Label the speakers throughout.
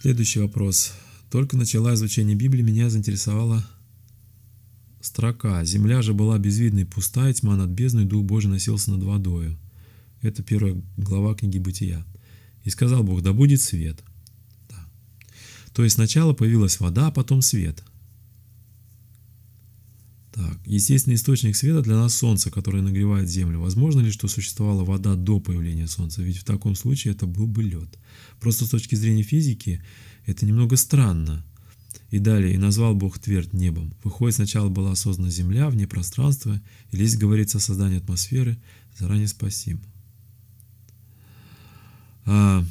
Speaker 1: Следующий вопрос. Только начала изучение Библии, меня заинтересовала строка «Земля же была безвидной, пустая, тьма над бездной, Дух Божий носился над водою». Это первая глава книги Бытия. «И сказал Бог, да будет свет». Да. То есть сначала появилась вода, а потом свет – так, естественный источник света для нас Солнце, которое нагревает Землю. Возможно ли, что существовала вода до появления Солнца? Ведь в таком случае это был бы лед. Просто с точки зрения физики это немного странно. И далее, и назвал Бог твердь небом. Выходит, сначала была создана Земля, вне пространства, и здесь говорится о создании атмосферы, заранее спасибо. А,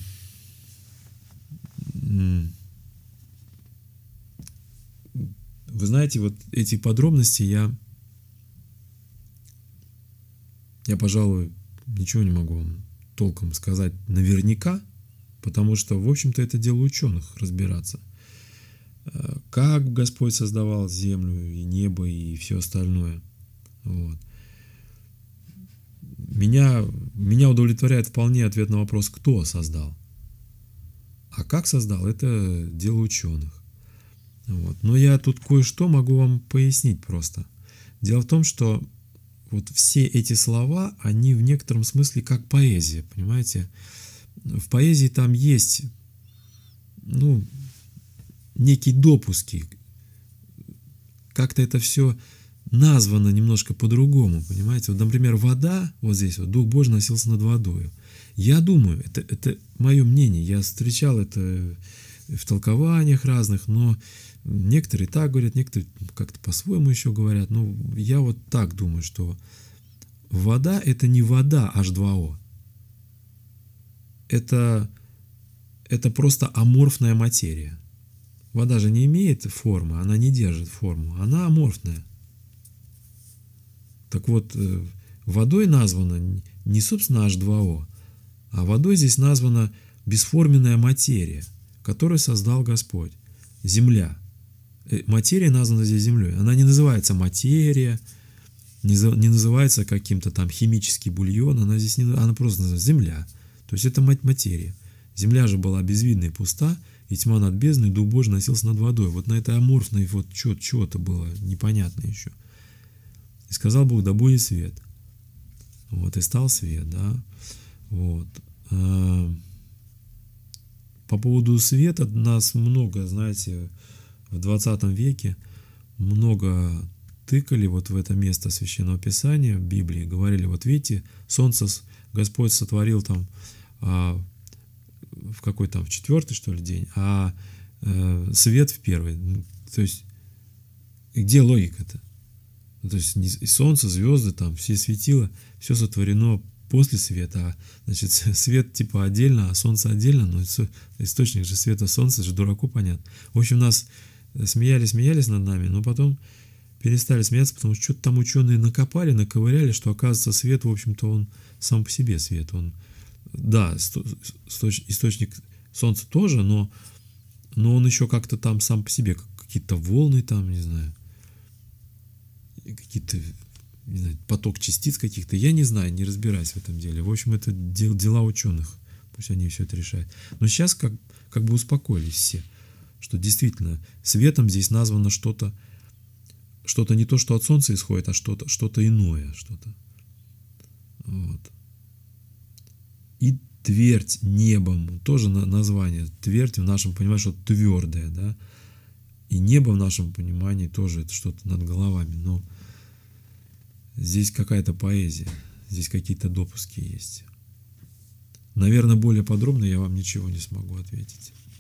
Speaker 1: Вы знаете, вот эти подробности я... Я, пожалуй, ничего не могу вам толком сказать наверняка, потому что, в общем-то, это дело ученых разбираться. Э, как Господь создавал землю и небо и все остальное. Вот. Меня, меня удовлетворяет вполне ответ на вопрос, кто создал. А как создал, это дело ученых. Вот. Но я тут кое-что могу вам пояснить просто. Дело в том, что вот все эти слова, они в некотором смысле как поэзия, понимаете? В поэзии там есть, ну, некие допуски. Как-то это все названо немножко по-другому, понимаете? Вот, например, вода, вот здесь вот, Дух Божий носился над водою. Я думаю, это, это мое мнение, я встречал это в толкованиях разных, но некоторые так говорят, некоторые как-то по-своему еще говорят. Но ну, я вот так думаю, что вода – это не вода H2O. Это, это просто аморфная материя. Вода же не имеет формы, она не держит форму, она аморфная. Так вот, э, водой названа не, собственно, H2O, а водой здесь названа бесформенная материя – который создал Господь. Земля. Э, материя названа здесь землей. Она не называется материя, не, называется каким-то там химический бульон, она здесь не, она просто называется земля. То есть это мать материя. Земля же была безвидна и пуста, и тьма над бездной, дух Божий носился над водой. Вот на этой аморфной вот чего-то чё, было непонятно еще. И сказал Бог, да будет свет. Вот, и стал свет, да. Вот. Э, по поводу света нас много, знаете, в 20 веке много тыкали вот в это место Священного Писания, в Библии, говорили, вот видите, солнце Господь сотворил там а, в какой там, в четвертый, что ли, день, а э, свет в первый. То есть, где логика-то? Ну, то есть, солнце, звезды, там, все светило, все сотворено после света, а значит свет типа отдельно, а солнце отдельно, но источник же света солнца же дураку понятно. В общем, нас смеялись-смеялись э, над нами, но потом перестали смеяться, потому что что-то там ученые накопали, наковыряли, что оказывается свет, в общем-то, он сам по себе свет, он, да, источник солнца тоже, но, но он еще как-то там сам по себе, какие-то волны там, не знаю, какие-то не знаю, поток частиц каких-то, я не знаю, не разбираюсь в этом деле. В общем, это дел, дела ученых, пусть они все это решают. Но сейчас как, как бы успокоились все, что действительно светом здесь названо что-то, что-то не то, что от Солнца исходит, а что-то что, -то, иное, что-то. Вот. И твердь небом, тоже на, название, твердь в нашем понимании что твердое, да, и небо в нашем понимании тоже это что-то над головами, но Здесь какая-то поэзия, здесь какие-то допуски есть. Наверное, более подробно я вам ничего не смогу ответить.